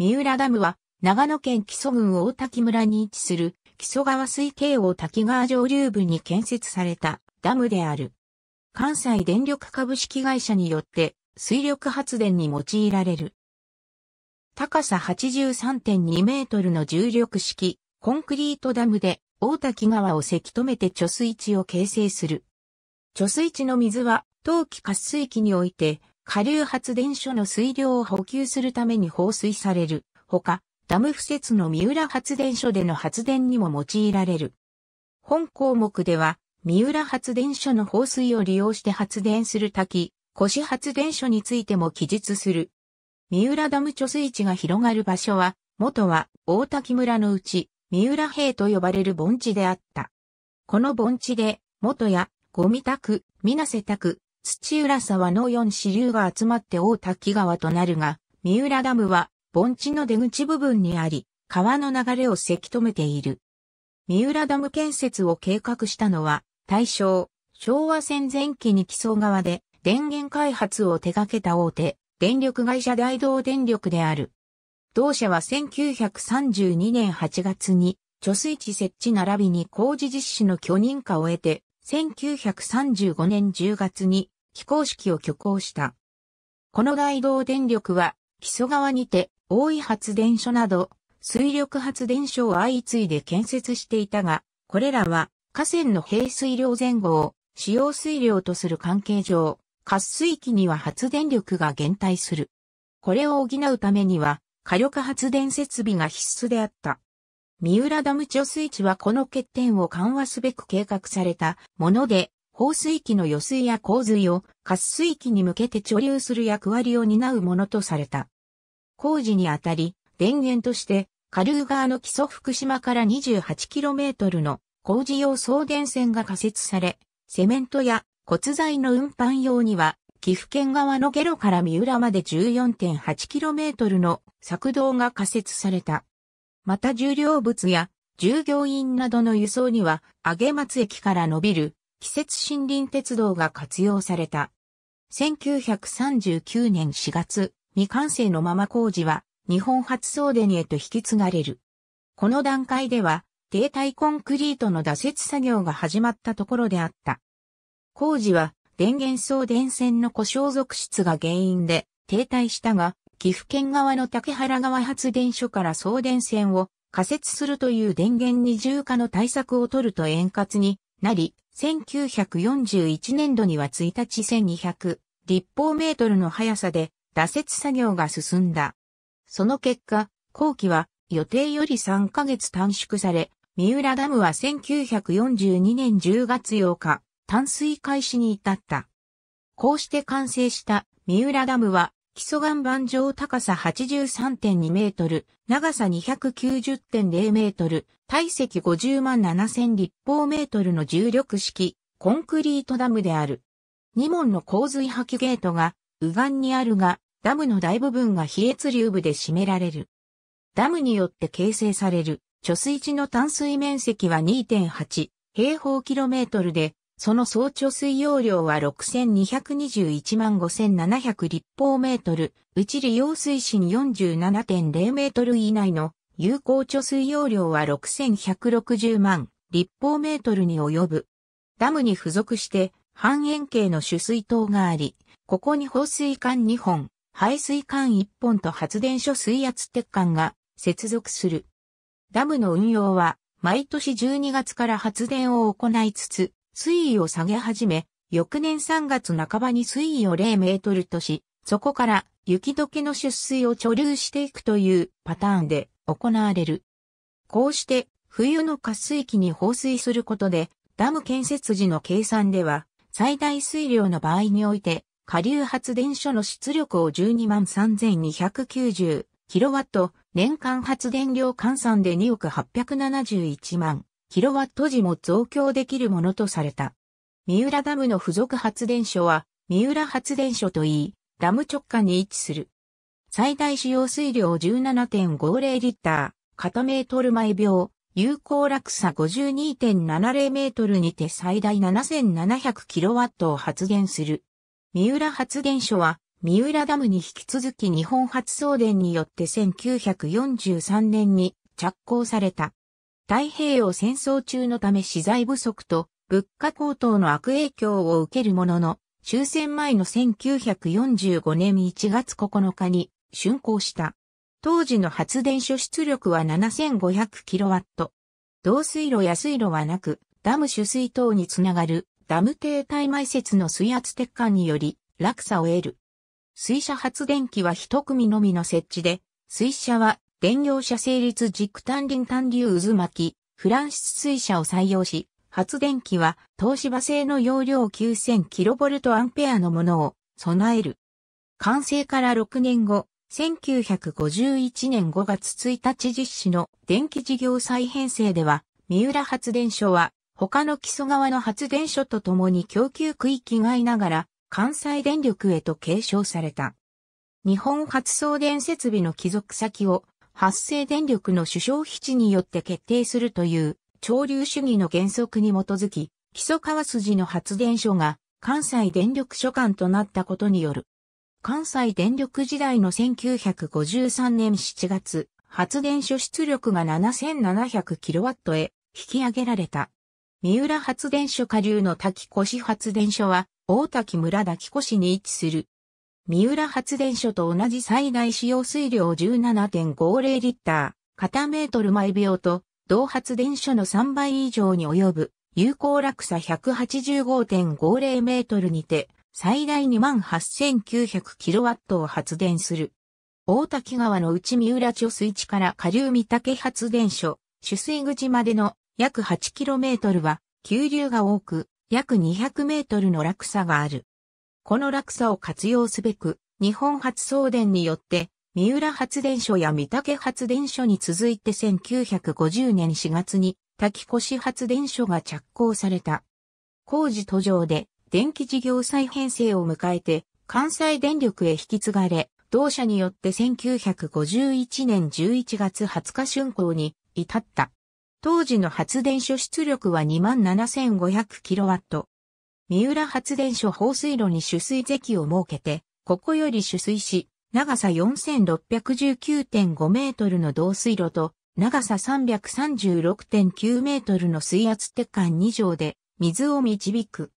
三浦ダムは、長野県木曽郡大滝村に位置する、木曽川水系大滝川上流部に建設されたダムである。関西電力株式会社によって、水力発電に用いられる。高さ83.2メートルの重力式、コンクリートダムで、大滝川をせき止めて貯水池を形成する。貯水池の水は、冬季滑水器において、下流発電所の水量を補給するために放水される。ほか、ダム敷設の三浦発電所での発電にも用いられる。本項目では、三浦発電所の放水を利用して発電する滝、腰発電所についても記述する。三浦ダム貯水池が広がる場所は、元は大滝村のうち、三浦平と呼ばれる盆地であった。この盆地で、元や、ゴミ宅、水瀬宅、土浦沢の4支流が集まって大滝川となるが、三浦ダムは盆地の出口部分にあり、川の流れをせき止めている。三浦ダム建設を計画したのは、大正、昭和戦前期に基礎川で電源開発を手掛けた大手、電力会社大道電力である。同社は1932年8月に、貯水池設置並びに工事実施の許認可を得て、1935年10月に非公式を挙行した。この大道電力は、木曽川にて、大井発電所など、水力発電所を相次いで建設していたが、これらは、河川の平水量前後を、使用水量とする関係上、活水器には発電力が減退する。これを補うためには、火力発電設備が必須であった。三浦ダム貯水池はこの欠点を緩和すべく計画されたもので、放水器の余水や洪水を活水器に向けて貯留する役割を担うものとされた。工事にあたり、電源として、下流側の基礎福島から 28km の工事用送電線が仮設され、セメントや骨材の運搬用には、岐阜県側のゲロから三浦まで 14.8km の作道が仮設された。また重量物や従業員などの輸送には、上松駅から伸びる季節森林鉄道が活用された。1939年4月、未完成のまま工事は日本初送電へと引き継がれる。この段階では、停滞コンクリートの打設作業が始まったところであった。工事は電源送電線の故障続出が原因で停滞したが、岐阜県側の竹原川発電所から送電線を仮設するという電源二重化の対策を取ると円滑になり、1941年度には1日1200立方メートルの速さで打設作業が進んだ。その結果、後期は予定より3ヶ月短縮され、三浦ダムは1942年10月8日、淡水開始に至った。こうして完成した三浦ダムは基礎岩盤上高さ83.2メートル、長さ290.0メートル、体積50万7000立方メートルの重力式、コンクリートダムである。2門の洪水破棄ゲートが、右岸にあるが、ダムの大部分が比越流部で占められる。ダムによって形成される貯水池の淡水面積は2.8平方キロメートルで、その総貯水容量は6221万5700立方メートル、うち利用水深47.0メートル以内の有効貯水容量は6160万立方メートルに及ぶ。ダムに付属して半円形の取水塔があり、ここに放水管2本、排水管1本と発電所水圧鉄管が接続する。ダムの運用は毎年12月から発電を行いつつ、水位を下げ始め、翌年3月半ばに水位を0メートルとし、そこから雪解けの出水を貯留していくというパターンで行われる。こうして冬の渇水期に放水することで、ダム建設時の計算では、最大水量の場合において、下流発電所の出力を12万3290キロワット、年間発電量換算で2億871万キロワット時も増強できるものとされた。三浦ダムの付属発電所は、三浦発電所といい、ダム直下に位置する。最大使用水量17.50リッター、片メートル毎秒、有効落差52.70メートルにて最大7700キロワットを発電する。三浦発電所は、三浦ダムに引き続き日本発送電によって1943年に着工された。太平洋戦争中のため資材不足と物価高騰の悪影響を受けるものの、終戦前の1945年1月9日に竣工した。当時の発電所出力は 7500kW。導水路や水路はなく、ダム取水等につながるダム停滞埋設の水圧鉄管により落差を得る。水車発電機は一組のみの設置で、水車は電業車成立軸単輪単流渦巻き、フランシス水車を採用し、発電機は東芝製の容量 9000kV のものを備える。完成から6年後、1951年5月1日実施の電気事業再編成では、三浦発電所は他の基礎側の発電所とともに供給区域外ながら関西電力へと継承された。日本発送電設備の帰属先を発生電力の主張基地によって決定するという潮流主義の原則に基づき、基礎川筋の発電所が関西電力所管となったことによる。関西電力時代の1953年7月、発電所出力が 7700kW へ引き上げられた。三浦発電所下流の滝越発電所は、大滝村滝越に位置する三浦発電所と同じ最大使用水量17.50リッター、片メートル毎秒と、同発電所の3倍以上に及ぶ、有効落差185.50メートルにて、最大28,900キロワットを発電する。大滝川の内三浦貯水池から下流三竹発電所、取水口までの約8トルは、急流が多く、約2 0 0ルの落差がある。この落差を活用すべく、日本発送電によって、三浦発電所や三宅発電所に続いて1950年4月に滝越発電所が着工された。工事途上で電気事業再編成を迎えて関西電力へ引き継がれ、同社によって1951年11月20日春行に至った。当時の発電所出力は 27,500kW。三浦発電所放水路に取水堰を設けて、ここより取水し、長さ4619.5メートルの導水路と、長さ336.9メートルの水圧鉄管2乗で、水を導く。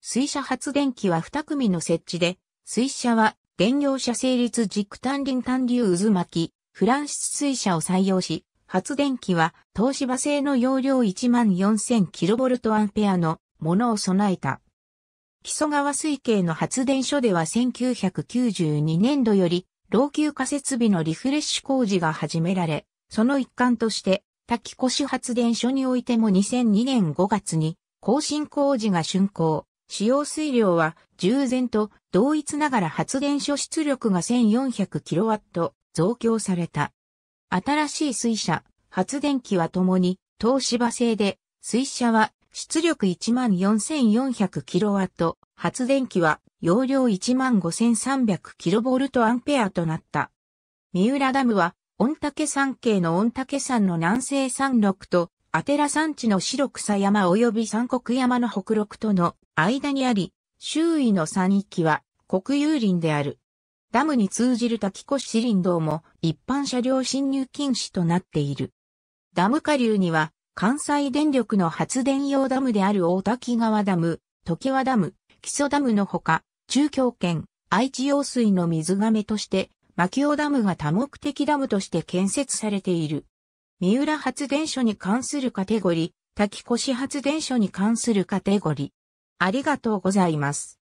水車発電機は2組の設置で、水車は電業車成立軸単輪単流渦巻き、フランス水車を採用し、発電機は東芝製の容量1万 4000kV アンペアのものを備えた。木曽川水系の発電所では1992年度より、老朽化設備のリフレッシュ工事が始められ、その一環として、滝越発電所においても2002年5月に、更新工事が竣工。使用水量は、従前と同一ながら発電所出力が 1400kW 増強された。新しい水車、発電機はともに、東芝製で、水車は出力 14,400kW、発電機は容量 15,300kV となった。三浦ダムは、御嶽山系の御嶽山の南西山麓と、アテラ山地の白草山及び三国山の北麓との間にあり、周囲の山域は国有林である。ダムに通じる滝越林道も一般車両進入禁止となっている。ダム下流には関西電力の発電用ダムである大滝川ダム、時和ダム、木曽ダムのほか、中京圏、愛知用水の水亀として、牧尾ダムが多目的ダムとして建設されている。三浦発電所に関するカテゴリー、滝越発電所に関するカテゴリー。ありがとうございます。